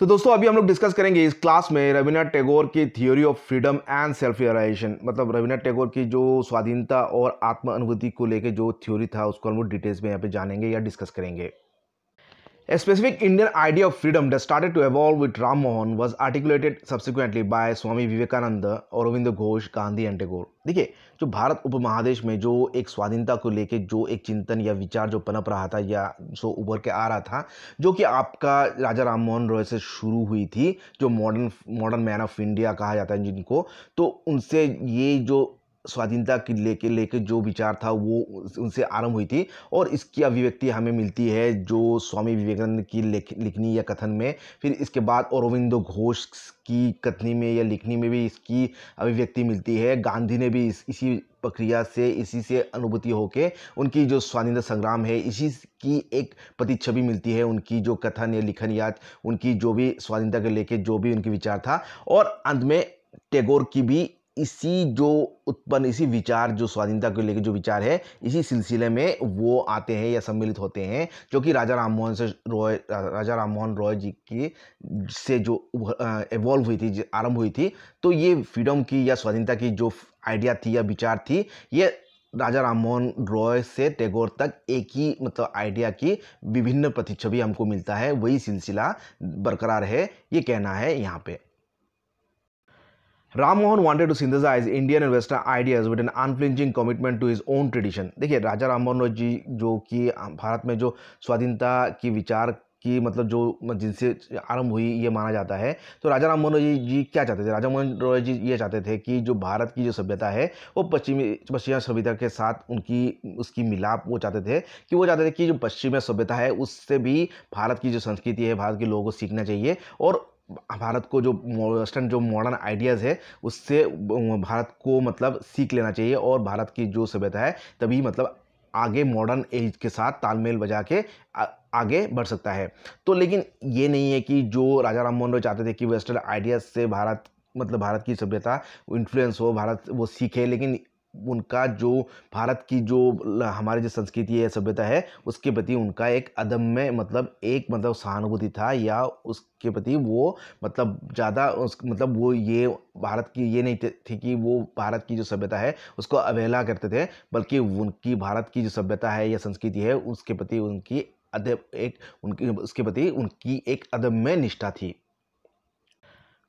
तो दोस्तों अभी हम लोग डिस्कस करेंगे इस क्लास में रविनाथ टैगोर की theory of freedom and self realisation मतलब रविनाथ टैगोर की जो स्वाधीनता और आत्म अनुभूति को लेकर जो थ्योरी था उसको हम लोग डिटेल्स में यहाँ पे जानेंगे या डिस्कस करेंगे A specific Indian idea of freedom that started to evolve with Ram Mohan was articulated subsequently by Swami Vivekananda Aurobindo Ghosh Gandhi and Tagore. देखिए जो भारत उपमहादेश में जो एक स्वाधीनता को लेके जो एक चिंतन या विचार जो पनप रहा था या जो उभर के आ रहा था जो कि आपका राजा राम मोहन रॉय से शुरू हुई थी जो modern modern man of India कहा जाता है जिनको तो उनसे ये जो स्वाधीनता की लेके लेके जो विचार था वो उनसे आरंभ हुई थी और इसकी अभिव्यक्ति हमें मिलती है जो स्वामी विवेकानंद की लिखनी या कथन में फिर इसके बाद औरविंदो घोष की कथनी में या लिखनी में भी इसकी अभिव्यक्ति मिलती है गांधी ने भी इस, इसी प्रक्रिया से इसी से अनुभूति होके उनकी जो स्वाधीनता संग्राम है इसी की एक प्रतिच्छवि मिलती है उनकी जो कथन या लिखन या उनकी जो भी स्वाधीनता के लेके जो भी उनके विचार था और अंत में टैगोर की भी इसी जो उत्पन्न इसी विचार जो स्वाधीनता को लेकर जो विचार है इसी सिलसिले में वो आते हैं या सम्मिलित होते हैं जो कि राजा राममोहन से रॉय राजा राम मोहन रॉय जी की से जो एवॉल्व हुई थी आरंभ हुई थी तो ये फ्रीडम की या स्वाधीनता की जो आइडिया थी या विचार थी ये राजा राममोहन रॉय से टैगोर तक एक ही मतलब आइडिया की विभिन्न प्रतिच्छवि हमको मिलता है वही सिलसिला बरकरार है ये कहना है यहाँ पर Ram Mohan wanted to synthesise Indian and western ideas with an unflinching commitment to his own tradition देखिए राजा राम मोहन जी जो कि भारत में जो स्वाधीनता की विचार कि मतलब जो जिनसे आरंभ हुई ये माना जाता है तो राजा राम मनोहर जी, जी क्या चाहते थे राजा मोहन रॉय जी ये चाहते थे कि जो भारत की जो सभ्यता है वो पश्चिमी पश्चिमी सभ्यता के साथ उनकी उसकी मिलाप वो चाहते थे कि वो चाहते थे कि जो पश्चिमी सभ्यता है उससे भी भारत की जो संस्कृति है भारत के लोगों को सीखना चाहिए और भारत को जो वेस्टर्न जो मॉडर्न आइडियाज़ है उससे भारत को मतलब सीख लेना चाहिए और भारत की जो सभ्यता है तभी मतलब आगे मॉडर्न एज के साथ तालमेल बजा के आगे बढ़ सकता है तो लेकिन ये नहीं है कि जो राजा राम मोहन रॉय चाहते थे कि वेस्टर्न आइडियाज़ से भारत मतलब भारत की सभ्यता इन्फ्लुएंस हो भारत वो सीखे लेकिन उनका जो भारत की जो हमारी जो संस्कृति है सभ्यता है उसके प्रति उनका एक अदम्य मतलब एक मतलब सहानुभूति था या उसके प्रति वो मतलब ज़्यादा उस मतलब वो ये भारत की ये नहीं थी कि वो भारत की जो सभ्यता है उसको अवहेला करते थे बल्कि उनकी भारत की जो सभ्यता है या संस्कृति है उसके प्रति उनकी अदब एक उनकी उसके प्रति उनकी एक अदम्य निष्ठा थी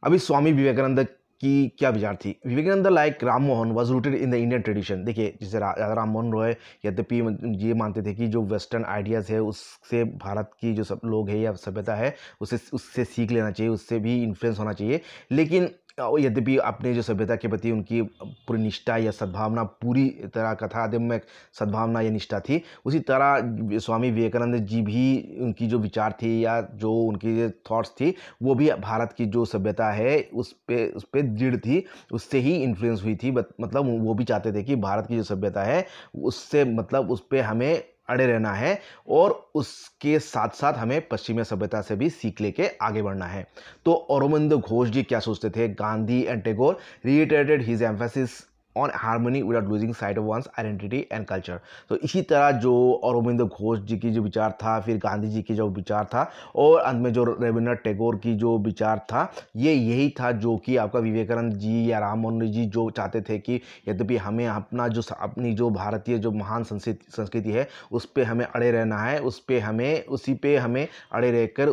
अभी स्वामी विवेकानंद कि क्या विचार थी Vivekananda like Ram Mohan was rooted in the Indian tradition देखिए जैसे राजा राम मोहन रॉय यद्यपि ये मानते थे कि जो वेस्टर्न आइडियाज़ है उससे भारत की जो सब लोग है या सभ्यता है उसे उससे सीख लेना चाहिए उससे भी इन्फ्लुएंस होना चाहिए लेकिन यद्यपि अपने जो सभ्यता के प्रति उनकी पूरी निष्ठा या सद्भावना पूरी तरह आदि में सद्भावना या निष्ठा थी उसी तरह स्वामी विवेकानंद जी भी उनकी जो विचार थी या जो उनकी थॉट्स थी वो भी भारत की जो सभ्यता है उस पर उस पर दृढ़ थी उससे ही इन्फ्लुएंस हुई थी मतलब वो भी चाहते थे कि भारत की जो सभ्यता है उससे मतलब उस पर हमें अड़े रहना है और उसके साथ साथ हमें पश्चिमी सभ्यता से भी सीख लेके आगे बढ़ना है तो औरमंदो घोष जी क्या सोचते थे Gandhi and Tagore reiterated his emphasis on harmony without losing sight of one's identity and culture तो इसी तरह जो अरविंद घोष जी की जो विचार था फिर गांधी जी की जो विचार था और अंत में जो रविन्द्रनाथ टैगोर की जो विचार था ये यही था जो कि आपका विवेकानंद जी या राम मोहन जी जो चाहते थे कि यद्यपि हमें अपना जो अपनी जो भारतीय जो महान संस्कृति है उस पर हमें अड़े रहना है उस पर हमें उसी पर हमें अड़े रहकर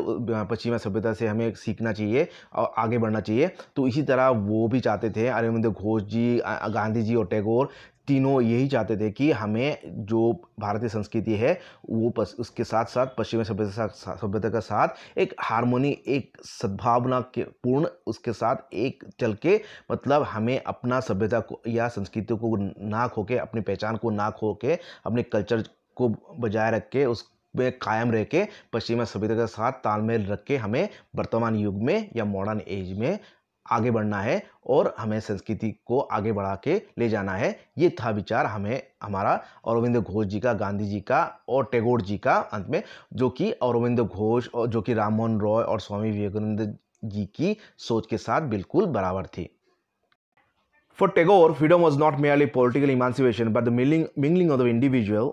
पश्चिमा सभ्यता से हमें सीखना चाहिए और आगे बढ़ना चाहिए तो इसी तरह वो भी चाहते थे अरविंद घोष जी गांधी गांधी जी और टैगोर तीनों यही चाहते थे कि हमें जो भारतीय संस्कृति है वो पस, उसके साथ साथ पश्चिमी सभ्यता सभ्यता के साथ एक हारमोनी एक सद्भावना के पूर्ण उसके साथ एक चल के मतलब हमें अपना सभ्यता को या संस्कृति को ना खो के अपनी पहचान को ना खो के अपने कल्चर को बजाय रख के उस में कायम रह के पश्चिमी सभ्यता के साथ तालमेल रख के हमें वर्तमान युग में या मॉडर्न एज में आगे बढ़ना है और हमें संस्कृति को आगे बढ़ा के ले जाना है ये था विचार हमें हमारा अरविंद घोष जी का गांधी जी का और टैगोर जी का अंत में जो कि अरविंद घोष और जो कि राम मोहन रॉय और स्वामी विवेकानंद जी की सोच के साथ बिल्कुल बराबर थी for Tagore freedom was not merely political emancipation but dealing mingling of the individual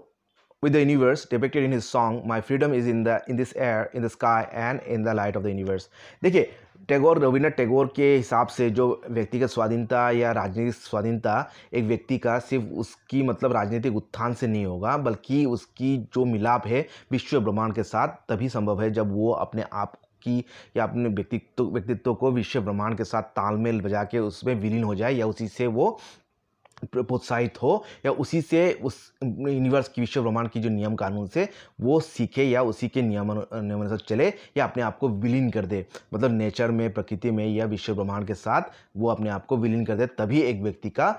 with the universe depicted in his song my freedom is in the in this air in the sky and in the light of the universe देखिए टैगोर रविन्द्र टैगोर के हिसाब से जो व्यक्तिगत स्वाधीनता या राजनीतिक स्वाधीनता एक व्यक्ति का सिर्फ उसकी मतलब राजनीतिक उत्थान से नहीं होगा बल्कि उसकी जो मिलाप है विश्व ब्रह्मांड के साथ तभी संभव है जब वो अपने आप की या अपने व्यक्तित्व व्यक्तित्व को विश्व ब्रह्मांड के साथ तालमेल बजा के उसमें विलीन हो जाए या उसी से वो प्रोत्साहित हो या उसी से उस यूनिवर्स की विश्व ब्रह्मांड की जो नियम कानून से वो सीखे या उसी के नियम नियमानुसार चले या अपने आप को विलीन कर दे मतलब नेचर में प्रकृति में या विश्व ब्रह्मांड के साथ वो अपने आप को विलीन कर दे तभी एक व्यक्ति का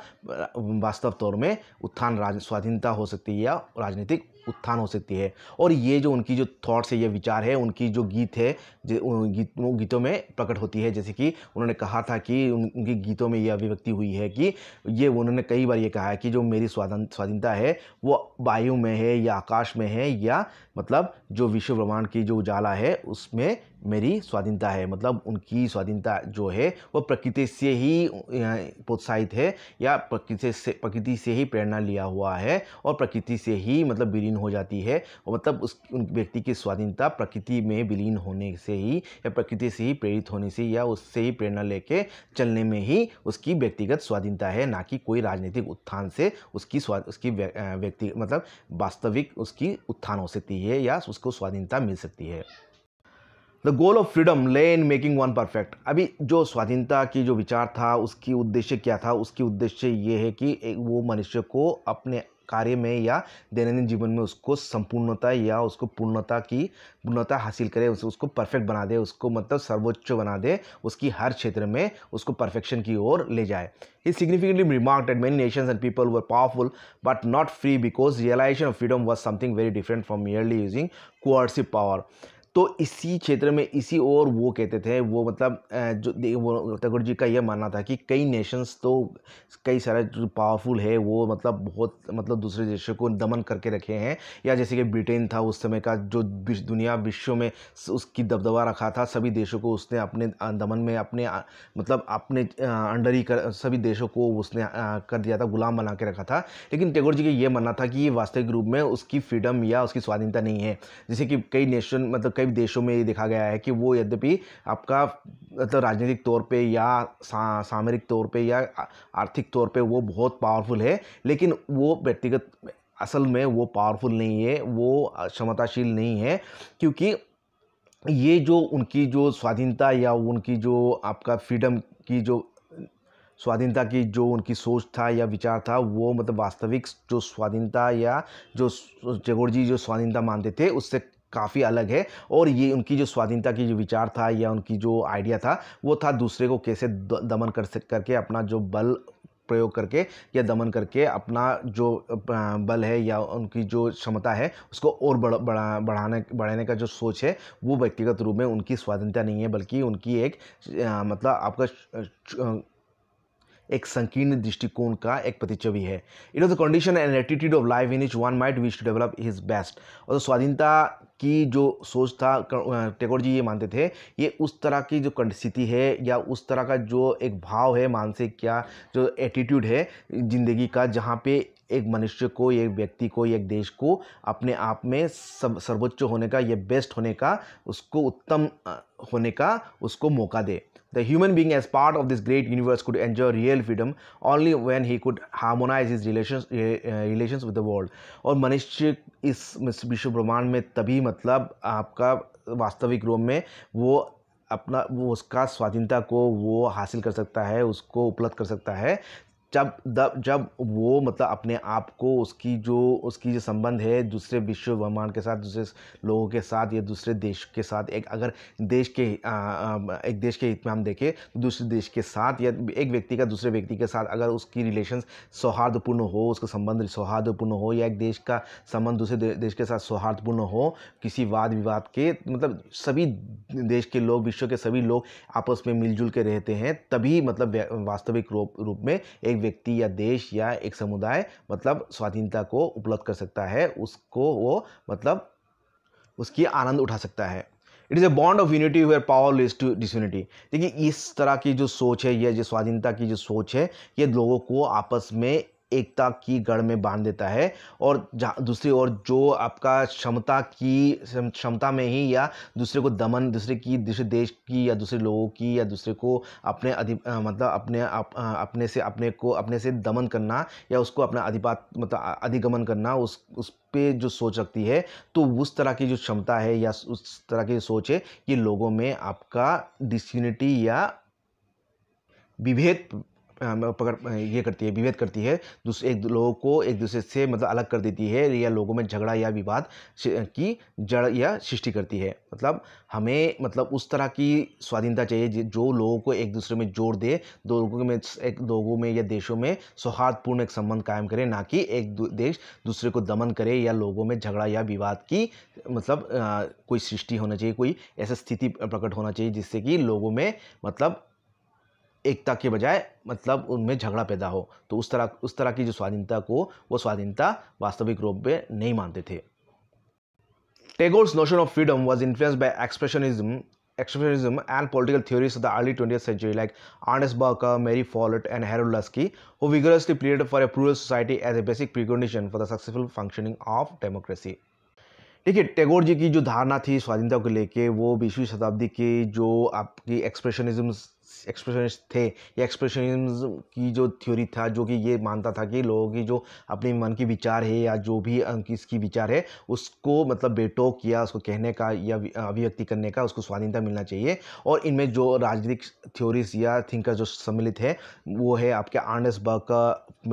वास्तव तौर में उत्थान राज स्वाधीनता हो सकती है या राजनीतिक उत्थान हो सकती है और ये जो उनकी जो थॉट्स है ये विचार है उनकी जो गीत है जो गीत वो गीतों में प्रकट होती है जैसे कि उन्होंने कहा था कि उन, उनकी गीतों में ये अभिव्यक्ति हुई है कि ये उन्होंने कई बार ये कहा है कि जो मेरी स्वाधीनता है वो वायु में है या आकाश में है या मतलब जो विश्व ब्रह्मांड की जो उजाला है उसमें मेरी स्वाधीनता है मतलब उनकी स्वाधीनता जो है वो प्रकृति से ही प्रोत्साहित है या प्रकृति से प्रकृति से ही प्रेरणा लिया हुआ है और प्रकृति से ही मतलब विलीन हो जाती है और मतलब उस उन व्यक्ति की स्वाधीनता प्रकृति में विलीन होने से ही या प्रकृति से ही प्रेरित होने से या उससे ही प्रेरणा लेके चलने में ही उसकी व्यक्तिगत स्वाधीनता है ना कि कोई राजनीतिक उत्थान से उसकी स्वा उसकी व्यक्ति मतलब वास्तविक उसकी उत्थान हो सकती है या उसको स्वाधीनता मिल सकती है द गोल ऑफ फ्रीडम ले इन मेकिंग वन परफेक्ट अभी जो स्वाधीनता की जो विचार था उसकी उद्देश्य क्या था उसकी उद्देश्य ये है कि वो मनुष्य को अपने कार्य में या दैनंदिन जीवन में उसको संपूर्णता या उसको पूर्णता की पूर्णता हासिल करे उस, उसको परफेक्ट बना दे उसको मतलब सर्वोच्च बना दे उसकी हर क्षेत्र में उसको परफेक्शन की ओर ले जाए he significantly remark that many nations and people were powerful but not free because realisation of freedom was something very different from merely using coercive power तो इसी क्षेत्र में इसी और वो कहते थे वो मतलब जो वो टैगोर जी का यह मानना था कि कई नेशंस तो कई सारे जो पावरफुल है वो मतलब बहुत मतलब दूसरे देशों को दमन करके रखे हैं या जैसे कि ब्रिटेन था उस समय का जो दुनिया विश्व में उसकी दबदबा रखा था सभी देशों को उसने अपने दमन में अपने मतलब अपने अंडर ही कर सभी देशों को उसने कर दिया था गुलाम बना के रखा था लेकिन टैगोर जी का ये मानना था कि ये वास्तविक रूप में उसकी फ्रीडम या उसकी स्वाधीनता नहीं है जैसे कि कई नेशन मतलब कई देशों में ये देखा गया है कि वो यद्यपि आपका मतलब तो राजनीतिक तौर पे या सा, सामरिक तौर पे या आर्थिक तौर पे वो बहुत पावरफुल है लेकिन वो व्यक्तिगत असल में वो पावरफुल नहीं है वो क्षमताशील नहीं है क्योंकि ये जो उनकी जो स्वाधीनता या उनकी जो आपका फ्रीडम की जो स्वाधीनता की जो उनकी सोच था या विचार था वो मतलब वास्तविक जो स्वाधीनता या जो जगोर जी जो स्वाधीनता मानते थे उससे काफ़ी अलग है और ये उनकी जो स्वाधीनता की जो विचार था या उनकी जो आइडिया था वो था दूसरे को कैसे दमन कर करके अपना जो बल प्रयोग करके या दमन करके अपना जो बल है या उनकी जो क्षमता है उसको और बढ़ बढ़ा बढ़ाने बढ़ाने का जो सोच है वो व्यक्तिगत रूप में उनकी स्वाधीनता नहीं है बल्कि उनकी एक आ, मतलब आपका एक संकीर्ण दृष्टिकोण का एक प्रतिच्छवि है it was the condition and attitude of life in which one might wish to develop his best और स्वाधीनता की जो सोच था टेगोर जी ये मानते थे ये उस तरह की जो स्थिति है या उस तरह का जो एक भाव है मानसिक या जो एटीट्यूड है ज़िंदगी का जहाँ पे एक मनुष्य को एक व्यक्ति को एक देश को अपने आप में सब सर्वोच्च होने का या बेस्ट होने का उसको उत्तम होने का उसको मौका दे The human being as part of this great universe could enjoy real freedom only when he could harmonize his relations uh, relations with the world. aur मनुष्य is विश्व brahman mein tabhi matlab aapka vastavik roop mein wo अपना वो उसका स्वाधीनता को वो हासिल कर सकता है उसको उपलब्ध कर सकता है जब दब जब वो मतलब अपने आप को उसकी जो उसकी जो संबंध है दूसरे विश्व ब्रह्मांड के साथ दूसरे लोगों के साथ या दूसरे देश के साथ एक अगर देश के आ, एक देश के हित में हम देखें तो दूसरे देश के साथ या एक व्यक्ति का दूसरे व्यक्ति के साथ अगर उसकी रिलेशन सौहार्दपूर्ण हो उसका संबंध सौहार्दपूर्ण हो या एक देश का संबंध दूसरे देश के साथ सौहार्दपूर्ण हो किसी वाद विवाद के मतलब सभी देश के लोग विश्व के सभी लोग आपस में मिलजुल के रहते हैं तभी मतलब वास्तविक रूप रूप में एक एक व्यक्ति या देश या एक समुदाय मतलब स्वाधीनता को उपलब्ध कर सकता है उसको वो मतलब उसकी आनंद उठा सकता है it is a bond of unity where power leads to disunity देखिए इस तरह की जो सोच है या जो स्वाधीनता की जो सोच है ये लोगों को आपस में एकता की गढ़ में बांध देता है और दूसरी ओर जो आपका क्षमता की क्षमता में ही या दूसरे को दमन दूसरे की दूसरे देश की या दूसरे लोगों की या दूसरे को अपने अधि मतलब अपने आप, अपने से अपने को अपने से दमन करना या उसको अपना अधिपात मतलब अधिगमन करना उस उस पे जो सोच रखती है तो उस तरह की जो क्षमता है या उस तरह की सोच है ये लोगों में आपका डिस्यूनिटी या विभेद पकड़ ये करती है विभेद करती है दूसरे एक लोगों को एक दूसरे से मतलब अलग कर देती है या लोगों में झगड़ा या विवाद की जड़ या सृष्टि करती है मतलब हमें मतलब उस तरह की स्वाधीनता चाहिए जो लोगों को एक दूसरे में जोड़ दे दो लोगों में एक लोगों में या देशों में सौहार्दपूर्ण एक संबंध कायम करे ना कि एक देश दूसरे को दमन करे या लोगों में झगड़ा या विवाद की मतलब कोई सृष्टि होना चाहिए कोई ऐसा स्थिति प्रकट होना चाहिए जिससे कि लोगों में मतलब एकता के बजाय मतलब उनमें झगड़ा पैदा हो तो उस तरह उस तरह की जो स्वाधीनता को वो स्वाधीनता वास्तविक रूप में नहीं मानते थे Tagore's notion of freedom was influence by expressionism expressionism and political theories of the early twenty century like Ernest Barker Mary Follett and Harold Laski who vigorously pleaded for a plural society as a basic precondition for the successful functioning of democracy देखिए टैगोर जी की जो धारणा थी स्वाधीनता को लेके वो बीसवीं शताब्दी के जो आपकी एक्सप्रेशनिज्म एक्सप्रेशनिस्ट थे या एक्सप्रेशनिज्म की जो थ्योरी था जो कि ये मानता था कि लोगों की जो अपने मन की विचार है या जो भी किसकी विचार है उसको मतलब बेटोक या उसको कहने का या अभिव्यक्ति करने का उसको स्वाधीनता मिलना चाहिए और इनमें जो राजनीतिक थ्योरीज या थिंकर जो सम्मिलित है वो है आपके आर्नस बर्क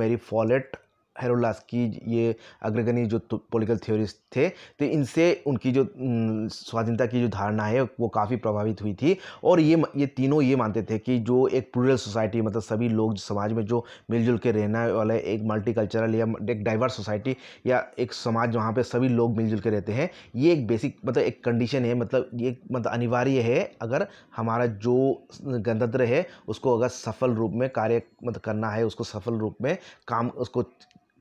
मेरी फॉलेट की ये अग्रगणी जो पॉलिटिकल तो थ्योरिस्ट थे तो इनसे उनकी जो स्वाधीनता की जो धारणा है वो काफ़ी प्रभावित हुई थी और ये ये तीनों ये मानते थे कि जो एक पुरल सोसाइटी मतलब सभी लोग समाज में जो मिलजुल के रहना वाला एक मल्टीकल्चरल या एक डाइवर्स सोसाइटी या एक समाज जहाँ पर सभी लोग मिलजुल के रहते हैं ये एक बेसिक मतलब एक कंडीशन है मतलब ये मतलब अनिवार्य है अगर हमारा जो गणतंत्र है उसको अगर सफल रूप में कार्य मतलब करना है उसको सफल रूप में काम उसको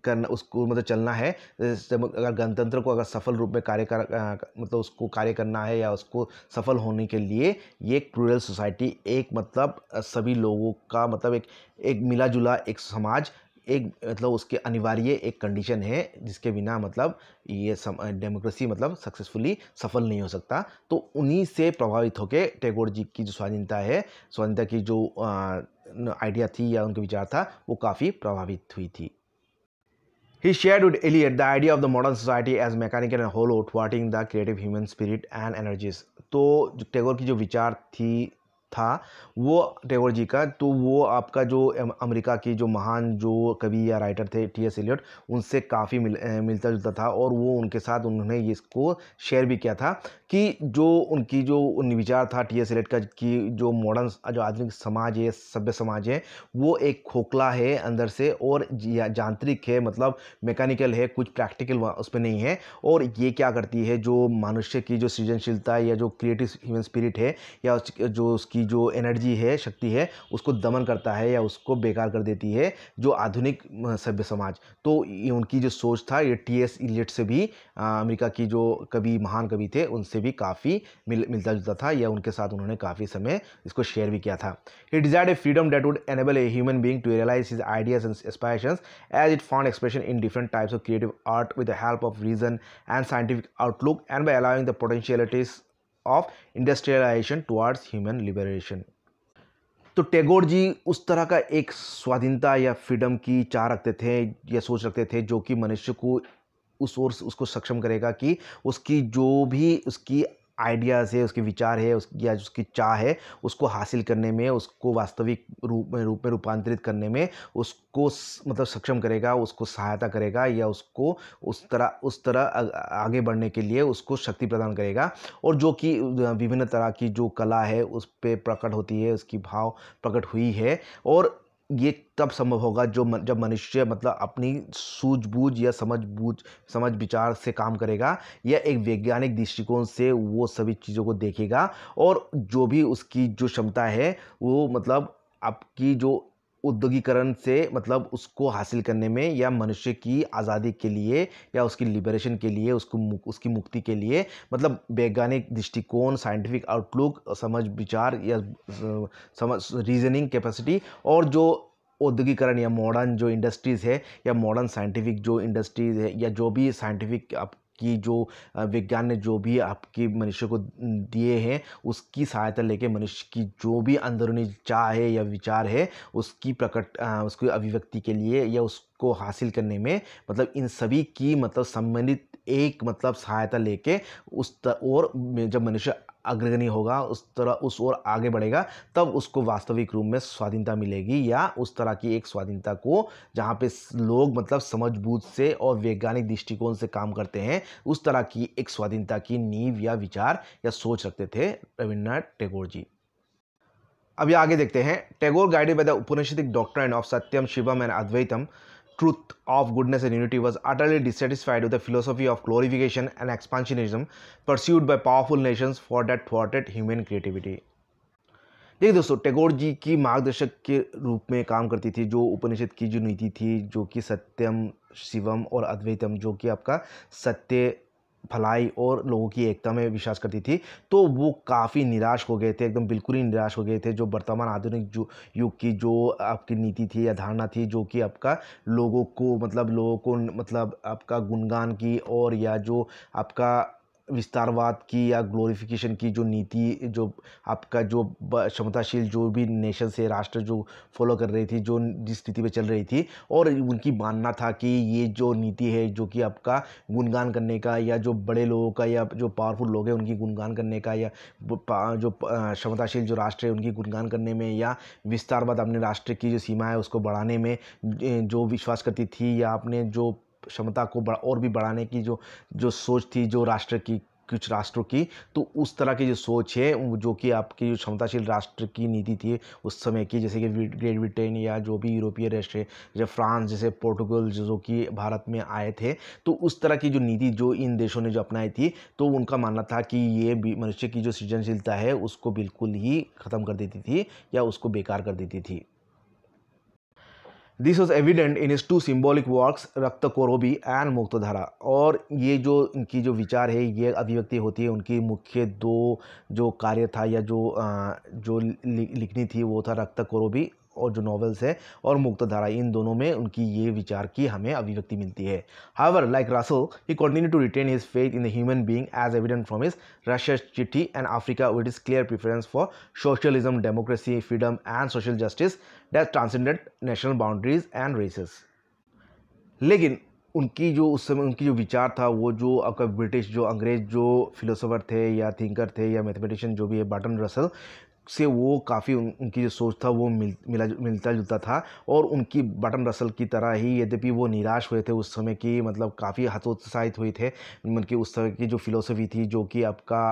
करना उसको मतलब चलना है अगर गणतंत्र को अगर सफल रूप में कार्य कर मतलब उसको कार्य करना है या उसको सफल होने के लिए ये क्रूरल सोसाइटी एक मतलब सभी लोगों का मतलब एक एक मिला जुला एक समाज एक मतलब उसके अनिवार्य एक कंडीशन है जिसके बिना मतलब ये डेमोक्रेसी मतलब सक्सेसफुली सफल नहीं हो सकता तो उन्हीं से प्रभावित होकर टैगोर जी की जो स्वाधीनता है स्वाधीनता की जो आइडिया थी या उनका विचार था वो काफ़ी प्रभावित हुई थी He shared with Eliot the idea of the modern society as mechanical and hollow, thwarting the creative human spirit and energies. तो टैगोर की जो विचार थी था वो टैगोर जी का तो वो आपका जो अमेरिका के जो महान जो कवि या राइटर थे टी एस एलियट उनसे काफ़ी मिल, मिलता जुलता था और वो उनके साथ उन्होंने इसको शेयर भी किया था कि जो उनकी जो उन विचार था टी एस एलेट का कि जो मॉडर्न जो आधुनिक समाज है सभ्य समाज है वो एक खोखला है अंदर से और यांत्रिक है मतलब मैकेनिकल है कुछ प्रैक्टिकल उस पर नहीं है और ये क्या करती है जो मनुष्य की जो सृजनशीलता या जो क्रिएटिव ह्यूमन स्पिरिट है या जो उसकी जो एनर्जी है शक्ति है उसको दमन करता है या उसको बेकार कर देती है जो आधुनिक सभ्य समाज तो उनकी जो सोच था ये टी एस इलेट से भी अमेरिका की जो कवि महान कवि थे उनसे से भी काफ़ी मिल मिलता जुलता था या उनके साथ उन्होंने काफ़ी समय इसको शेयर भी किया था he desired a freedom that would enable a human being to realise his ideas and aspiration as it found expression in different types of creative art with the help of reason and scientific outlook and by allowing the potentialities of industrialisation towards human liberation तो टैगोर जी उस तरह का एक स्वाधीनता या freedom की चाह रखते थे या सोच रखते थे जो कि मनुष्य को उस ओर उसको सक्षम करेगा कि उसकी जो भी उसकी आइडियाज़ है उसके विचार है उसकी या उसकी चाह है उसको हासिल करने में उसको वास्तविक रूप में रूप में रूपांतरित करने में उसको मतलब सक्षम करेगा उसको सहायता करेगा या उसको उस तरह उस तरह आगे बढ़ने के लिए उसको शक्ति प्रदान करेगा और जो कि विभिन्न तरह की जो कला है उस पर प्रकट होती है उसकी भाव प्रकट हुई है और ये तब संभव होगा जो जब मनुष्य मतलब अपनी सूझबूझ या समझ बूझ समझ विचार से काम करेगा या एक वैज्ञानिक दृष्टिकोण से वो सभी चीज़ों को देखेगा और जो भी उसकी जो क्षमता है वो मतलब आपकी जो उद्योगीकरण से मतलब उसको हासिल करने में या मनुष्य की आज़ादी के लिए या उसकी लिबरेशन के लिए उसको मुक, उसकी मुक्ति के लिए मतलब वैज्ञानिक दृष्टिकोण साइंटिफिक आउटलुक समझ विचार या समझ रीजनिंग कैपेसिटी और जो औद्योगिकरण या मॉडर्न जो इंडस्ट्रीज़ है या मॉडर्न साइंटिफिक जो इंडस्ट्रीज़ है या जो भी साइंटिफिक आप की जो विज्ञान ने जो भी आपके मनुष्य को दिए हैं उसकी सहायता लेके मनुष्य की जो भी अंदरूनी चाह है या विचार है उसकी प्रकट उसकी अभिव्यक्ति के लिए या उसको हासिल करने में मतलब इन सभी की मतलब संबंधित एक मतलब सहायता लेके उस और जब मनुष्य अग्रगणी होगा उस तरह उस ओर आगे बढ़ेगा तब उसको वास्तविक रूप में स्वाधीनता मिलेगी या उस तरह की एक स्वाधीनता को जहाँ पे लोग मतलब समझ से और वैज्ञानिक दृष्टिकोण से काम करते हैं उस तरह की एक स्वाधीनता की नींव या विचार या सोच रखते थे रविन्द्रनाथ टैगोर जी अभी आगे देखते हैं Tagore guided by the Upanishadic doctrine of Satyam Shivam and Advaitam truth of goodness and unity was utterly dissatisfied with the philosophy of glorification and expansionism pursued by powerful nations for that thwarted human creativity देखिए दोस्तों टैगोर जी की मार्गदर्शक के रूप में काम करती थी जो उपनिषद की जो नीति थी जो कि सत्यम शिवम और अद्वैतम जो कि आपका सत्य भलाई और लोगों की एकता में विश्वास करती थी तो वो काफ़ी निराश हो गए थे एकदम बिल्कुल ही निराश हो गए थे जो वर्तमान आधुनिक जो युग की जो आपकी नीति थी या धारणा थी जो कि आपका लोगों को मतलब लोगों को मतलब आपका गुणगान की और या जो आपका विस्तारवाद की या ग्लोरिफिकेशन की जो नीति जो आपका जो क्षमताशील जो भी नेशन से राष्ट्र जो फॉलो कर रही थी जो जिस स्थिति पे चल रही थी और उनकी मानना था कि ये जो नीति है जो कि आपका गुणगान करने का या जो बड़े लोगों का या जो पावरफुल लोग हैं उनकी गुणगान करने का या जो क्षमताशील जो राष्ट्र है उनकी गुणगान करने में या विस्तारवाद अपने राष्ट्र की जो सीमा है उसको बढ़ाने में जो विश्वास करती थी या आपने जो क्षमता को बढ़ा और भी बढ़ाने की जो जो सोच थी जो राष्ट्र की कुछ राष्ट्रों की तो उस तरह की जो सोच है जो कि आपकी जो क्षमताशील राष्ट्र की नीति थी उस समय की जैसे कि ग्रेट ब्रिटेन या जो भी यूरोपीय राष्ट्र या फ्रांस जैसे पोर्टुगल जो कि भारत में आए थे तो उस तरह की जो नीति जो इन देशों ने जो अपनाई थी तो उनका मानना था कि ये मनुष्य की जो सृजनशीलता है उसको बिल्कुल ही ख़त्म कर देती थी या उसको बेकार कर देती थी this was evident in his two symbolic works Rakta Karabi and मुक्तधारा और ये जो इनकी जो विचार है ये अभिव्यक्ति होती है उनकी मुख्य दो जो कार्य था या जो जो लिखनी थी वो था रक्त कोरोबी और जो नॉवेल्स है और मुक्तधारा इन दोनों में उनकी ये विचार की हमें अभिव्यक्ति मिलती है however like Russell he continue to retain his faith in the human being as evident from his Russia Chithi and Africa with his clear preference for socialism democracy freedom and social justice that transcendent national boundaries and races लेकिन उनकी जो उस समय उनकी जो विचार था वो जो आपका ब्रिटिश जो अंग्रेज जो फिलोसोफर थे या थिंकर थे या मैथमेटिशियन जो भी है बाटन रसल से वो काफ़ी उन, उनकी जो सोच था वो मिल मिला मिलता जुलता था और उनकी बटन रसल की तरह ही यद्यपि वो निराश हुए थे उस समय की मतलब काफ़ी हतोत्साहित हुए थे उनकी मतलब उस समय की जो फिलोसफी थी जो कि आपका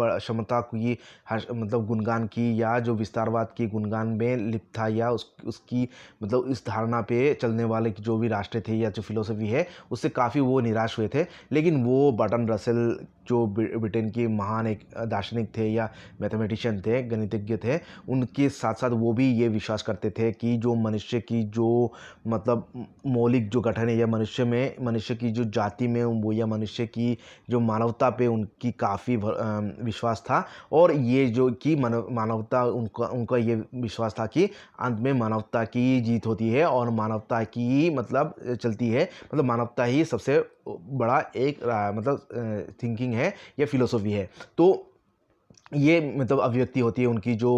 पर क्षमता की मतलब गुणगान की या जो विस्तारवाद की गुणगान में लिप्त था या उस उसकी मतलब इस धारणा पे चलने वाले जो भी राष्ट्र थे या जो फिलोसफी है उससे काफ़ी वो निराश हुए थे लेकिन वो बटन रसेल जो ब्रिटेन के महान एक दार्शनिक थे या मैथमेटिशियन थे गणितज्ञ थे उनके साथ साथ वो भी ये विश्वास करते थे कि जो मनुष्य की जो मतलब मौलिक जो गठन है या मनुष्य में मनुष्य की जो जाति में वो या मनुष्य की जो मानवता पे उनकी काफ़ी विश्वास था और ये जो कि मानवता उनका उनका ये विश्वास था कि अंत में मानवता की जीत होती है और मानवता की मतलब चलती है मतलब मानवता ही सबसे बड़ा एक मतलब थिंकिंग है या फिलोसोफी है तो ये मतलब अभिव्यक्ति होती है उनकी जो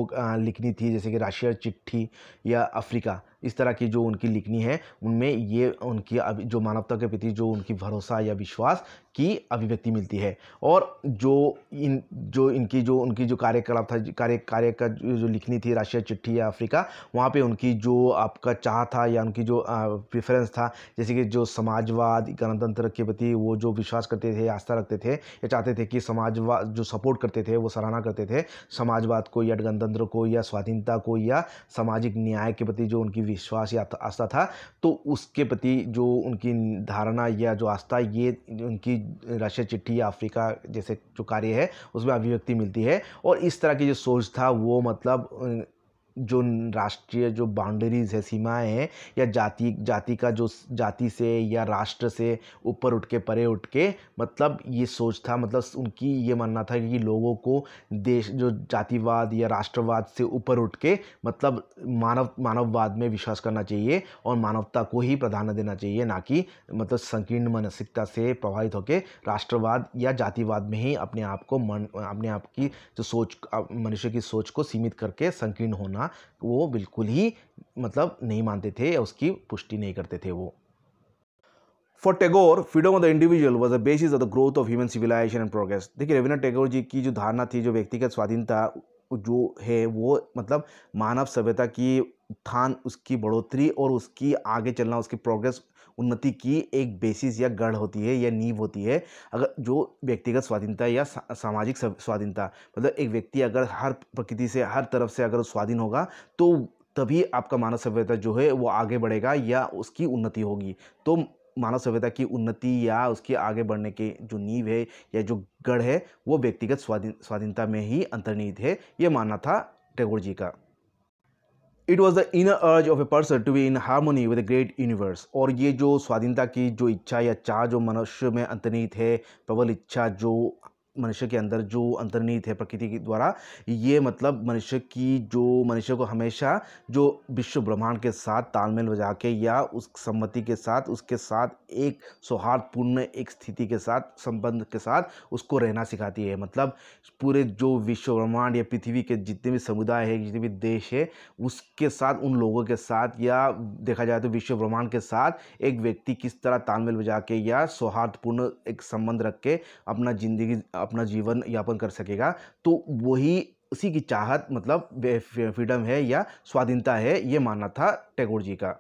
लिखनी थी जैसे कि राशिया चिट्ठी या अफ्रीका इस तरह की जो उनकी लिखनी है उनमें ये उनकी जो मानवता के प्रति जो उनकी भरोसा या विश्वास की अभिव्यक्ति मिलती है और जो इन जो इनकी जो उनकी जो कार्यकलाप था कार्य कार्य का जो लिखनी थी राष्ट्रीय चिट्ठी या अफ्रीका वहाँ पे उनकी जो आपका चाह था या उनकी जो प्रेफरेंस था जैसे कि जो समाजवाद गणतंत्र के प्रति वो जो विश्वास करते थे आस्था रखते थे या चाहते थे कि समाजवाद जो सपोर्ट करते थे वो सराहना करते थे समाजवाद को या गणतंत्र को या स्वाधीनता को या सामाजिक न्याय के प्रति जो उनकी विश्वास या आस्था था तो उसके प्रति जो उनकी धारणा या जो आस्था ये उनकी रशिया चिट्ठी या अफ्रीका जैसे जो कार्य है उसमें अभिव्यक्ति मिलती है और इस तरह की जो सोच था वो मतलब जो राष्ट्रीय जो बाउंड्रीज़ है सीमाएं हैं या जाति जाति का जो जाति से या राष्ट्र से ऊपर उठ के परे उठ के मतलब ये सोच था मतलब उनकी ये मानना था कि लोगों को देश जो जातिवाद या राष्ट्रवाद से ऊपर उठ के मतलब मानव मानववाद में विश्वास करना चाहिए और मानवता को ही प्राधान्य देना चाहिए ना कि मतलब संकीर्ण मानसिकता से प्रभावित होकर राष्ट्रवाद या जातिवाद में ही अपने आप को मन अपने आप की जो सोच मनुष्य की सोच को सीमित करके संकीर्ण होना वो बिल्कुल ही मतलब नहीं मानते थे या उसकी पुष्टि नहीं करते थे वो for Tagore freedom of the individual was a basis of the growth of human civilisation and progress देखिए रविन्द्रनाथ टेगोर जी की जो धारणा थी जो व्यक्तिगत स्वाधीनता जो है वो मतलब मानव सभ्यता की उत्थान उसकी बढ़ोतरी और उसकी आगे चलना उसकी प्रोग्रेस उन्नति की एक बेसिस या गढ़ होती है या नींव होती है अगर जो व्यक्तिगत स्वाधीनता या सामाजिक स्वाधीनता मतलब एक व्यक्ति अगर हर प्रकृति से हर तरफ से अगर स्वाधीन होगा तो तभी आपका मानव सभ्यता जो है वो आगे बढ़ेगा या उसकी उन्नति होगी तो मानव सभ्यता की उन्नति या उसके आगे बढ़ने के जो नींव है या जो गढ़ है वो व्यक्तिगत स्वाधीन स्वाधीनता में ही अंतर्निहित है ये मानना था टैगोर जी का it was the inner urge of a person to be in harmony with great universe और ये जो स्वाधीनता की जो इच्छा या चाह जो मनुष्य में अंतर्निहित है प्रबल इच्छा जो मनुष्य के अंदर जो अंतर्नीत है प्रकृति के द्वारा ये मतलब मनुष्य की जो मनुष्य को हमेशा जो विश्व ब्रह्मांड के साथ तालमेल बजा के या उस सम्मति के साथ उसके साथ एक सौहार्दपूर्ण एक स्थिति के साथ संबंध के साथ उसको रहना सिखाती है मतलब पूरे जो विश्व ब्रह्मांड या पृथ्वी के जितने भी समुदाय है जितने भी देश है उसके साथ उन लोगों के साथ या देखा जाए तो विश्व ब्रह्मांड के साथ एक व्यक्ति किस तरह तालमेल बजा के या सौहार्दपूर्ण एक संबंध रख के अपना जिंदगी अपना जीवन यापन कर सकेगा तो वही उसी की चाहत मतलब फ्रीडम है या स्वाधीनता है ये मानना था टैगोर जी का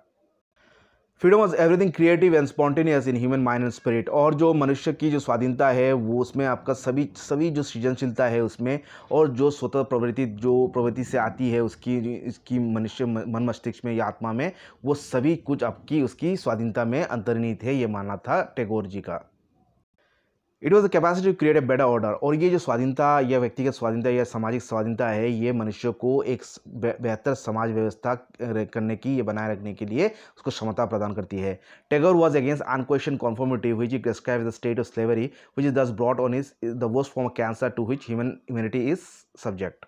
freedom was everything creative and spontaneous in human mind and spirit और जो मनुष्य की जो स्वाधीनता है वो उसमें आपका सभी सभी जो सृजनशीलता है उसमें और जो स्वतः प्रवृत्ति जो प्रवृत्ति से आती है उसकी इसकी मनुष्य मन मस्तिष्क में या आत्मा में वो सभी कुछ आपकी उसकी स्वाधीनता में अंतर्निहित है ये मानना था टैगोर जी का it was the capacity to create a better order और ये जो स्वाधीनता या व्यक्तिगत स्वाधीनता या सामाजिक स्वाधीनता है ये मनुष्य को एक बेहतर समाज व्यवस्था करने की या बनाए रखने के लिए उसको क्षमता प्रदान करती है Tagore was against unquestioning conformity which is describe the state of slavery which is thus brought on is the worst form of cancer to which human immunity is subject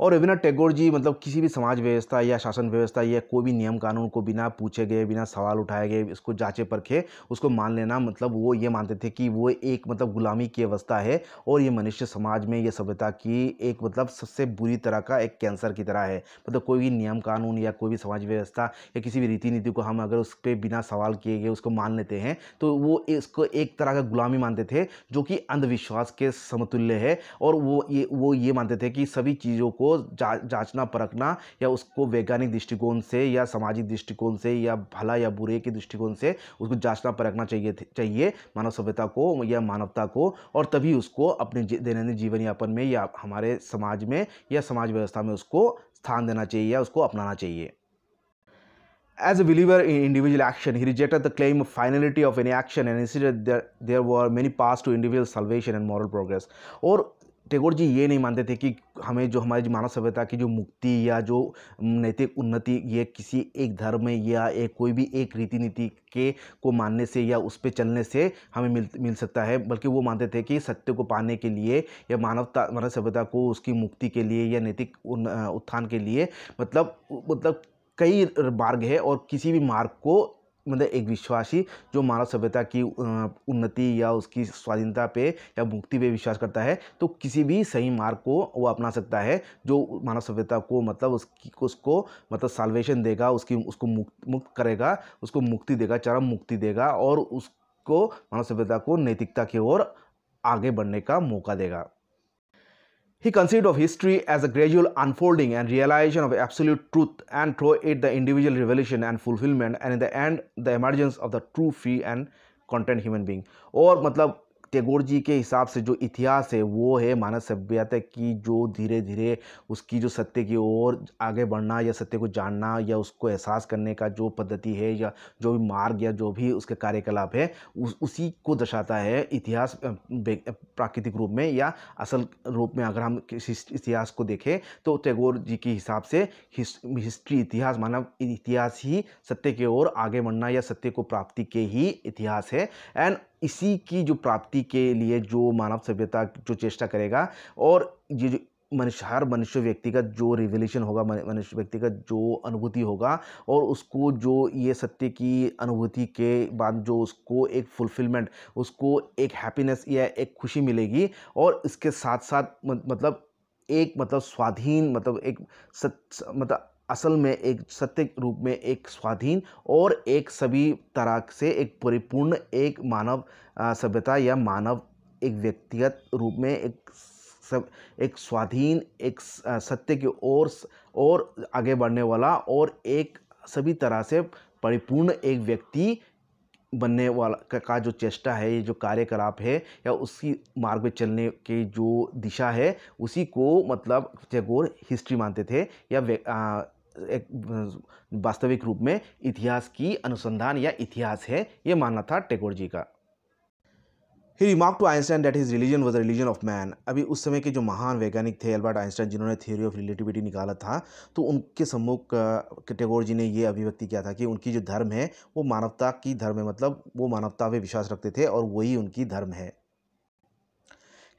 और रविन्द्रनाथ टैगोर जी मतलब किसी भी समाज व्यवस्था या शासन व्यवस्था या कोई भी नियम कानून को बिना पूछे गए बिना सवाल उठाए गए इसको जाँचे परखे उसको मान लेना मतलब वो ये मानते थे कि वो एक मतलब गुलामी की अवस्था है और ये मनुष्य समाज में ये सभ्यता की एक मतलब सबसे बुरी तरह का एक कैंसर की तरह है मतलब कोई भी नियम कानून या कोई भी समाज व्यवस्था या किसी भी रीति नीति को हम अगर उस पर बिना सवाल किए गए उसको मान लेते हैं तो वो इसको एक तरह का गुलामी मानते थे जो कि अंधविश्वास के समतुल्य है और वो ये वो ये मानते थे कि सभी चीज़ों को को जा, जांचना परखना या उसको वैज्ञानिक दृष्टिकोण से या सामाजिक दृष्टिकोण से या भला या बुरे के दृष्टिकोण से उसको जांचना परखना चाहिए चाहिए मानव सभ्यता को या मानवता को और तभी उसको अपने दैनंदिन जीवन यापन में या हमारे समाज में या समाज व्यवस्था में उसको स्थान देना चाहिए या उसको अपनाना चाहिए As a believer in individual action, he rejected the claim of finality of any action and insisted that there were many paths to individual salvation and moral progress. Or Tagore जी ये नहीं मानते थे कि हमें जो हमारी मानव सभ्यता की जो मुक्ति या जो नैतिक उन्नति ये किसी एक धर्म या एक कोई भी एक रीति नीति के को मानने से या उस पर चलने से हमें मिल मिल सकता है बल्कि वो मानते थे कि सत्य को पाने के लिए या मानवता मानव सभ्यता को उसकी मुक्ति के लिए या नैतिक उत्थान के लिए मतलब मतलब कई मार्ग है और किसी भी मार्ग को मतलब एक विश्वासी जो मानव सभ्यता की उन्नति या उसकी स्वाधीनता पे या मुक्ति पे विश्वास करता है तो किसी भी सही मार्ग को वो अपना सकता है जो मानव सभ्यता को मतलब उसकी उसको मतलब साल्वेशन देगा उसकी उसको मुक्त मुक्त करेगा उसको मुक्ति देगा चरम मुक्ति देगा और उसको मानव सभ्यता को नैतिकता की ओर आगे बढ़ने का मौका देगा He conceived of history as a gradual unfolding and realization of absolute truth and through it the individual revelation and fulfillment and in the end the emergence of the true free and content human being. Or, मतलब टैगोर जी के हिसाब से जो इतिहास है वो है मानव सभ्यता की जो धीरे धीरे उसकी जो सत्य की ओर आगे बढ़ना या सत्य को जानना या उसको एहसास करने का जो पद्धति है या जो भी मार्ग या जो भी उसके कार्यकलाप है उस उसी को दर्शाता है इतिहास प्राकृतिक रूप में या असल रूप में अगर हम इतिहास को देखें तो टैगोर जी के हिसाब से हिस, हिस्ट्री इतिहास मानव इतिहास ही सत्य की ओर आगे बढ़ना या सत्य को प्राप्ति के ही इतिहास है एंड इसी की जो प्राप्ति के लिए जो मानव सभ्यता जो चेष्टा करेगा और ये जो मनुष्य हर मनुष्य व्यक्तिगत जो रिवोल्यूशन होगा मनुष्य व्यक्तिगत जो अनुभूति होगा और उसको जो ये सत्य की अनुभूति के बाद जो उसको एक फुलफिलमेंट उसको एक हैप्पीनेस या एक खुशी मिलेगी और इसके साथ साथ मतलब एक मतलब स्वाधीन मतलब एक सत मतलब असल में एक सत्य रूप में एक स्वाधीन और एक सभी तरह से एक परिपूर्ण एक मानव सभ्यता या मानव एक व्यक्तिगत रूप में एक सब एक स्वाधीन एक सत्य की ओर और आगे बढ़ने वाला और एक सभी तरह से परिपूर्ण एक व्यक्ति बनने वाला का जो चेष्टा है ये जो कार्यकलाप है या उसकी मार्ग में चलने की जो दिशा है उसी को मतलब टैगोर हिस्ट्री मानते थे या एक वास्तविक रूप में इतिहास की अनुसंधान या इतिहास है ये मानना था टेगोर जी का ही remark to Einstein that his religion was a religion of man अभी उस समय के जो महान वैज्ञानिक थे अल्बर्ट आइंस्टाइन जिन्होंने थ्योरी ऑफ रिलेटिविटी निकाला था तो उनके सम्मुख टेगोर जी ने ये अभिव्यक्ति किया था कि उनकी जो धर्म है वो मानवता की धर्म है मतलब वो मानवता पर विश्वास रखते थे और वही उनकी धर्म है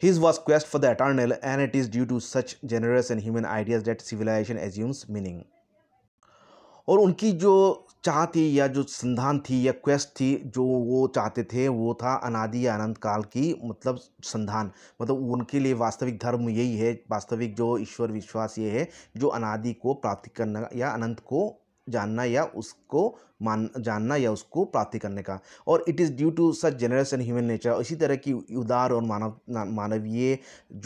His was quest for the eternal and it is due to such generous and human ideas that civilization assumes meaning. और उनकी जो चाह थी या जो संधान थी या क्वेस्ट थी जो वो चाहते थे वो था अनादि अनंत काल की मतलब संधान मतलब उनके लिए वास्तविक धर्म यही है वास्तविक जो ईश्वर विश्वास ये है जो अनादि को प्राप्त करना या अनंत को जानना या उसको मान जानना या उसको प्राप्ति करने का और it is due to such generous and human nature इसी तरह की उदार और मानव मानवीय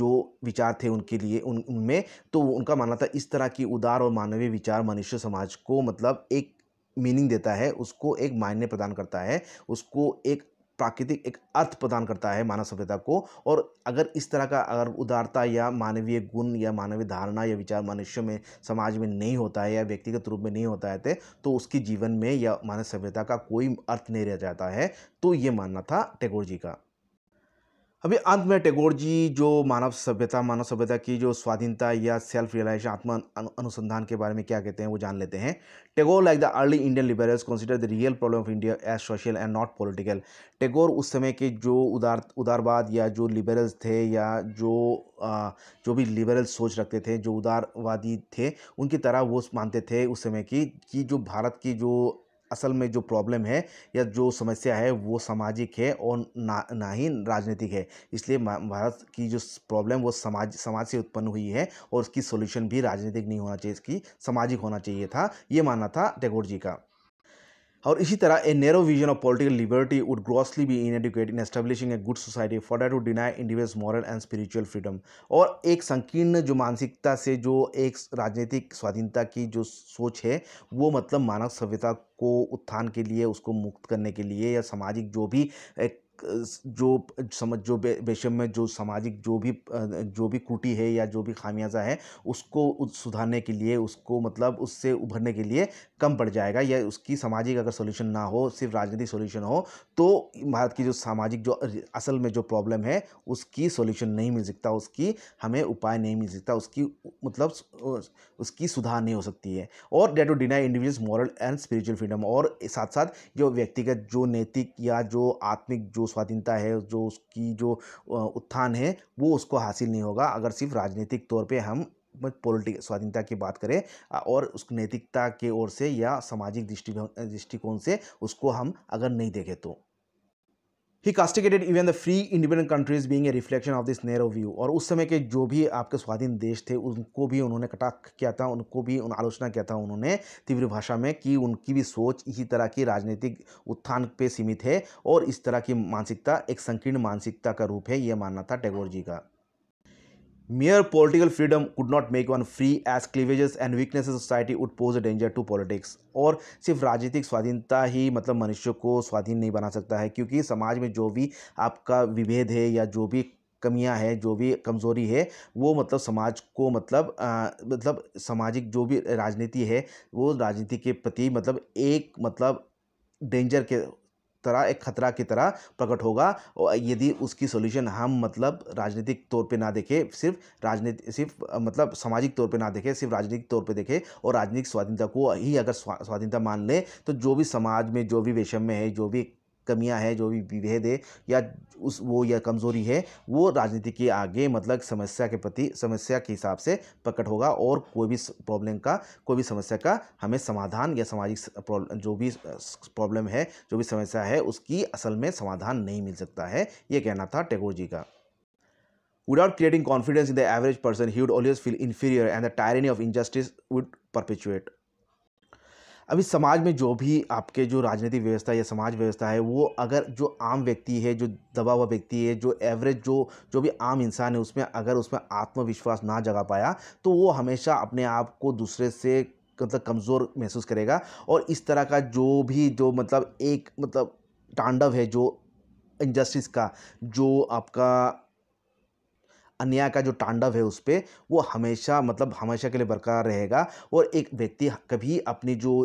जो विचार थे उनके लिए उन उनमें तो उनका मानना था इस तरह की उदार और मानवीय विचार मनुष्य समाज को मतलब एक मीनिंग देता है उसको एक मायने प्रदान करता है उसको एक प्राकृतिक एक अर्थ प्रदान करता है मानव सभ्यता को और अगर इस तरह का अगर उदारता या मानवीय गुण या मानवीय धारणा या विचार मनुष्य में समाज में नहीं होता है या व्यक्तिगत रूप में नहीं होता है तो उसके जीवन में या मानव सभ्यता का कोई अर्थ नहीं रह जाता है तो ये मानना था टैगोर जी का अभी अंत में टैगोर जी जो मानव सभ्यता मानव सभ्यता की जो स्वाधीनता या सेल्फ रियलाइजेशन आत्म अनुसंधान के बारे में क्या कहते हैं वो जान लेते हैं Tagore like the early Indian liberals consider the real problem of India as social and not political Tagore उस समय के जो उदार उदारवाद या जो लिबरल्स थे या जो आ, जो भी लिबरल सोच रखते थे जो उदारवादी थे उनकी तरह वो मानते थे उस समय की कि जो भारत की जो असल में जो प्रॉब्लम है या जो समस्या है वो सामाजिक है और ना ना ही राजनीतिक है इसलिए भारत की जो प्रॉब्लम वो समाज समाज से उत्पन्न हुई है और उसकी सोल्यूशन भी राजनीतिक नहीं होना चाहिए इसकी सामाजिक होना चाहिए था ये मानना था टैगोर जी का और इसी तरह a narrow vision of political liberty would grossly be inadequate in establishing a good society for further to deny individual moral and spiritual freedom और एक संकीर्ण जो मानसिकता से जो एक राजनीतिक स्वाधीनता की जो सोच है वो मतलब मानव सभ्यता को उत्थान के लिए उसको मुक्त करने के लिए या सामाजिक जो भी एक जो समझ जो बेशम में जो सामाजिक जो भी जो भी कुटी है या जो भी खामियाजा है उसको सुधारने के लिए उसको मतलब उससे उभरने के लिए कम पड़ जाएगा या उसकी सामाजिक अगर सोल्यूशन ना हो सिर्फ राजनीतिक सोल्यूशन हो तो भारत की जो सामाजिक जो असल में जो प्रॉब्लम है उसकी सोल्यूशन नहीं मिल सकता उसकी हमें उपाय नहीं मिल सकता उसकी मतलब उसकी सुधार नहीं हो सकती है और that to deny individual moral and spiritual freedom और साथ साथ जो व्यक्तिगत जो नैतिक या जो आत्मिक जो जो स्वाधीनता है जो उसकी जो उत्थान है वो उसको हासिल नहीं होगा अगर सिर्फ राजनीतिक तौर पे हम पोलिटिक स्वाधीनता की बात करें और उस नैतिकता के ओर से या सामाजिक दृष्टि दृष्टिकोण से उसको हम अगर नहीं देखें तो he castigated even the free independent countries being a reflection of this narrow view और उस समय के जो भी आपके स्वाधीन देश थे उनको भी उन्होंने कटाक्ष किया था उनको भी उन आलोचना किया था उन्होंने तीव्र भाषा में कि उनकी भी सोच इसी तरह की राजनीतिक उत्थान पे सीमित है और इस तरह की मानसिकता एक संकीर्ण मानसिकता का रूप है ये मानना था टैगोर जी का Mere political freedom could not make one free as cleavages and weaknesses of society would pose a danger to politics. और सिर्फ राजनीतिक स्वाधीनता ही मतलब मनुष्य को स्वाधीन नहीं बना सकता है क्योंकि समाज में जो भी आपका विभेद है या जो भी कमियां हैं जो भी कमज़ोरी है वो मतलब समाज को मतलब आ, मतलब सामाजिक जो भी राजनीति है वो राजनीति के प्रति मतलब एक मतलब डेंजर के तरह एक खतरा की तरह प्रकट होगा और यदि उसकी सोल्यूशन हम मतलब राजनीतिक तौर पे ना देखें सिर्फ राजनीति सिर्फ मतलब सामाजिक तौर पे ना देखें सिर्फ राजनीतिक तौर पे देखें और राजनीतिक स्वाधीनता को ही अगर स्वाधीनता मान लें तो जो भी समाज में जो भी में है जो भी कमियां हैं जो भी विभेद है या उस वो या कमज़ोरी है वो राजनीति के आगे मतलब समस्या के प्रति समस्या के हिसाब से प्रकट होगा और कोई भी प्रॉब्लम का कोई भी समस्या का हमें समाधान या सामाजिक जो भी प्रॉब्लम है जो भी समस्या है उसकी असल में समाधान नहीं मिल सकता है ये कहना था टैगोर जी का without creating confidence in the average person he would always feel inferior and the tyranny of injustice would perpetuate अभी समाज में जो भी आपके जो राजनीतिक व्यवस्था या समाज व्यवस्था है वो अगर जो आम व्यक्ति है जो दबा हुआ व्यक्ति है जो एवरेज जो जो भी आम इंसान है उसमें अगर उसमें आत्मविश्वास ना जगा पाया तो वो हमेशा अपने आप को दूसरे से मतलब कमज़ोर महसूस करेगा और इस तरह का जो भी जो मतलब एक मतलब तांडव है जो इनजस्टिस का जो आपका अन्याय का जो तांडव है उस पर वो हमेशा मतलब हमेशा के लिए बरकरार रहेगा और एक व्यक्ति कभी अपनी जो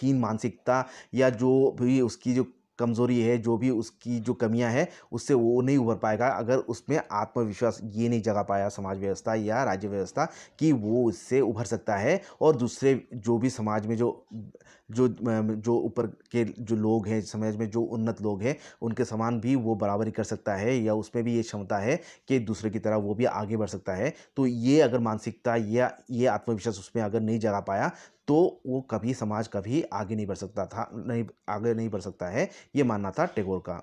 हीन मानसिकता या जो भी उसकी जो कमज़ोरी है जो भी उसकी जो कमियां हैं उससे वो नहीं उभर पाएगा अगर उसमें आत्मविश्वास ये नहीं जगा पाया समाज व्यवस्था या राज्य व्यवस्था कि वो उससे उभर सकता है और दूसरे जो भी समाज में जो जो जो ऊपर के जो लोग हैं समाज में जो उन्नत लोग हैं उनके समान भी वो बराबरी कर सकता है या उसमें भी ये क्षमता है कि दूसरे की तरह वो भी आगे बढ़ सकता है तो ये अगर मानसिकता या ये आत्मविश्वास उसमें अगर नहीं जगा पाया तो वो कभी समाज कभी आगे नहीं बढ़ सकता था नहीं आगे नहीं बढ़ सकता है ये मानना था टेगोर का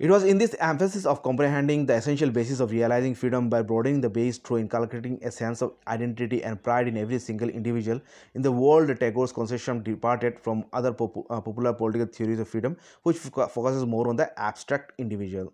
it was in this emphasis of comprehending the essential basis of realising freedom by broadening the base through inculcating a sense of identity and pride in every single individual in the world Tagore's conception departed from other popular political theories of freedom which focus more on the abstract individual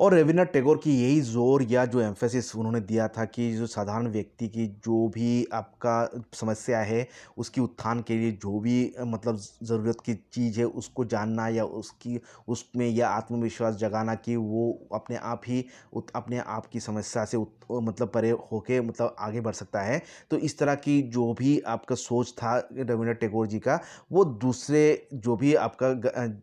और रविन्द्रनाथ टैगोर की यही जोर या जो emphasis उन्होंने दिया था कि जो साधारण व्यक्ति की जो भी आपका समस्या है उसकी उत्थान के लिए जो भी मतलब ज़रूरत की चीज़ है उसको जानना या उसकी उसमें या आत्मविश्वास जगाना कि वो अपने आप ही उत, अपने आप की समस्या से उत, मतलब परे होके मतलब आगे बढ़ सकता है तो इस तरह की जो भी आपका सोच था रविन्द्रनाथ टैगोर जी का वो दूसरे जो भी आपका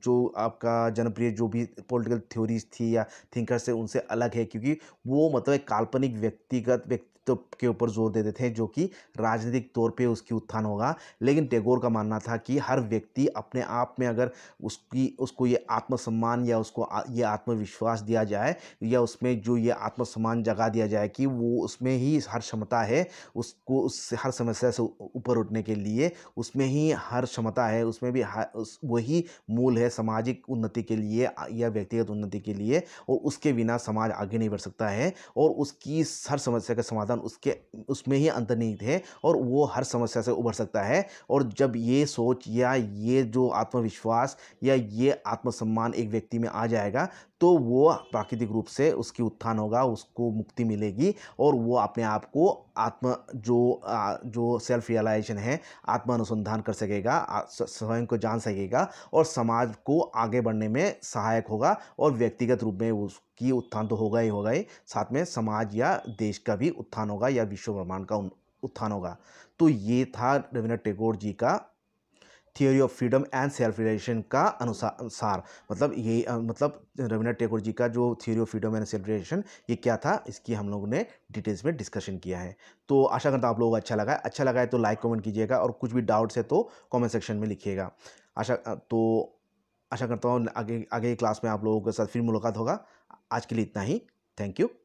जो आपका जनप्रिय जो भी पोलिटिकल थ्योरीज थी या थी थिंकर से उनसे अलग है क्योंकि वो मतलब एक काल्पनिक व्यक्तिगत व्यक्ति तो के ऊपर जोर देते थे जो कि राजनीतिक तौर पे उसकी उत्थान होगा लेकिन टेगोर का मानना था कि हर व्यक्ति अपने आप में अगर उसकी उसको ये आत्मसम्मान या उसको आ, ये आत्मविश्वास दिया जाए या उसमें जो ये आत्मसम्मान जगा दिया जाए कि वो उसमें ही हर क्षमता है उसको उस हर समस्या से ऊपर उठने के लिए उसमें ही हर क्षमता है उसमें भी उस, वही मूल है सामाजिक उन्नति के लिए या व्यक्तिगत उन्नति के लिए और उसके बिना समाज आगे नहीं बढ़ सकता है और उसकी हर समस्या का समाधान समाधान उसके उसमें ही अंतर्निहित है और वो हर समस्या से उभर सकता है और जब ये सोच या ये जो आत्मविश्वास या ये आत्मसम्मान एक व्यक्ति में आ जाएगा तो वो प्राकृतिक रूप से उसकी उत्थान होगा उसको मुक्ति मिलेगी और वो अपने आप को आत्म जो जो सेल्फ रियलाइजेशन है आत्म अनुसंधान कर सकेगा स्वयं को जान सकेगा और समाज को आगे बढ़ने में सहायक होगा और व्यक्तिगत रूप में उसकी उत्थान तो होगा ही होगा ही साथ में समाज या देश का भी उत्थान होगा या विश्व ब्रह्मांड का उत्थान होगा तो ये था रविन्द्रनाथ टैगोर जी का theory of freedom and self relation का अनुसार मतलब ये मतलब रविन्द्रनाथ टैगोर जी का जो theory of freedom and self relation ये क्या था इसकी हम लोगों ने डिटेल्स में डिस्कशन किया है तो आशा करता हूँ आप लोगों को अच्छा लगा है अच्छा लगा है तो लाइक कमेंट कीजिएगा और कुछ भी डाउट्स है तो कमेंट सेक्शन में लिखिएगा आशा तो आशा करता हूँ आगे आगे क्लास में आप लोगों के साथ फिर मुलाकात होगा आज के लिए इतना ही थैंक यू